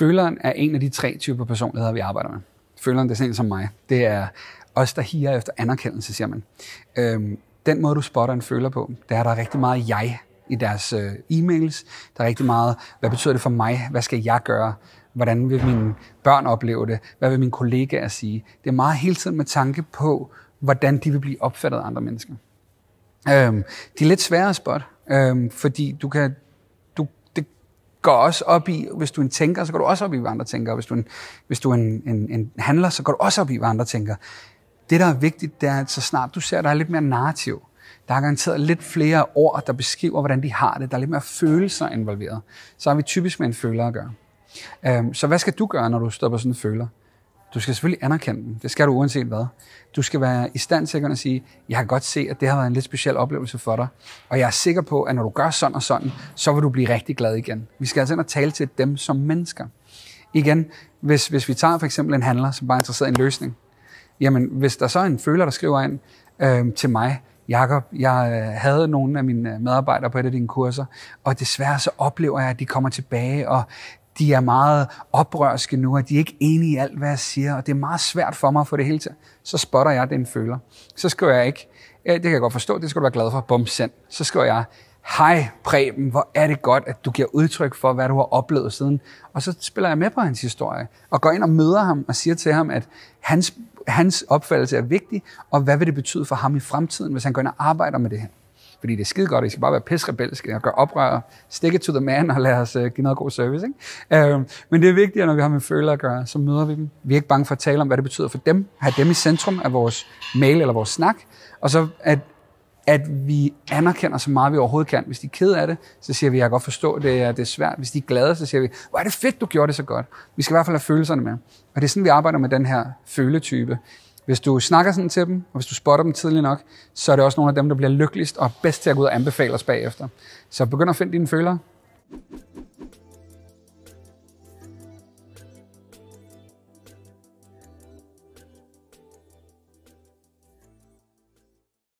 Føleren er en af de tre typer personligheder, vi arbejder med. Føleren, det er sådan som mig. Det er os, der higer efter anerkendelse, siger man. Øhm, den måde, du spotter en føler på, der er der rigtig meget jeg i deres øh, e-mails. Der er rigtig meget, hvad betyder det for mig? Hvad skal jeg gøre? Hvordan vil mine børn opleve det? Hvad vil mine kollegaer sige? Det er meget hele tiden med tanke på, hvordan de vil blive opfattet af andre mennesker. Øhm, de er lidt svære at spotte, øhm, fordi du kan går også op i, hvis du er en tænker, så går du også op i, hvad andre tænker. Hvis du er en, hvis du er en, en, en handler, så går du også op i, hvad andre tænker. Det, der er vigtigt, det er, at så snart du ser, at der er lidt mere narrativ, der er garanteret lidt flere ord, der beskriver, hvordan de har det. Der er lidt mere følelser involveret. Så har vi typisk med en føler at gøre. Øhm, så hvad skal du gøre, når du stopper sådan en føler? Du skal selvfølgelig anerkende den. Det skal du uanset hvad. Du skal være i stand til at sige, jeg kan godt se, at det har været en lidt speciel oplevelse for dig. Og jeg er sikker på, at når du gør sådan og sådan, så vil du blive rigtig glad igen. Vi skal altså ind og tale til dem som mennesker. Igen, hvis, hvis vi tager for eksempel en handler, som bare er interesseret i en løsning. Jamen, hvis der så er en føler, der skriver ind øh, til mig, Jakob, jeg øh, havde nogle af mine øh, medarbejdere på et af dine kurser, og desværre så oplever jeg, at de kommer tilbage, og de er meget oprørske nu, og de er ikke enige i alt, hvad jeg siger, og det er meget svært for mig at få det hele til. Så spotter jeg den føler. Så skriver jeg ikke, det kan jeg godt forstå, det skal du være glad for, bum, send. Så skriver jeg, hej Preben, hvor er det godt, at du giver udtryk for, hvad du har oplevet siden. Og så spiller jeg med på hans historie, og går ind og møder ham og siger til ham, at hans, hans opfattelse er vigtig, og hvad vil det betyde for ham i fremtiden, hvis han går ind og arbejder med det her fordi det er skide godt, I skal bare være pisrebelske og gøre oprør, stick it to the man og lad os uh, give noget god service. Ikke? Uh, men det er vigtigt, når vi har med føler at gøre, så møder vi dem. Vi er ikke bange for at tale om, hvad det betyder for dem, have dem i centrum af vores mail eller vores snak, og så at, at vi anerkender så meget, vi overhovedet kan. Hvis de er ked af det, så siger vi, jeg kan godt forstå, at det er, det er svært. Hvis de er glade, så siger vi, hvor er det fedt, du gjorde det så godt. Vi skal i hvert fald have følelserne med. Og det er sådan, vi arbejder med den her føletype. Hvis du snakker sådan til dem, og hvis du spotter dem tidligt nok, så er det også nogle af dem, der bliver lykkeligst og bedst til at gå ud og anbefale os bagefter. Så begynd at finde dine følere.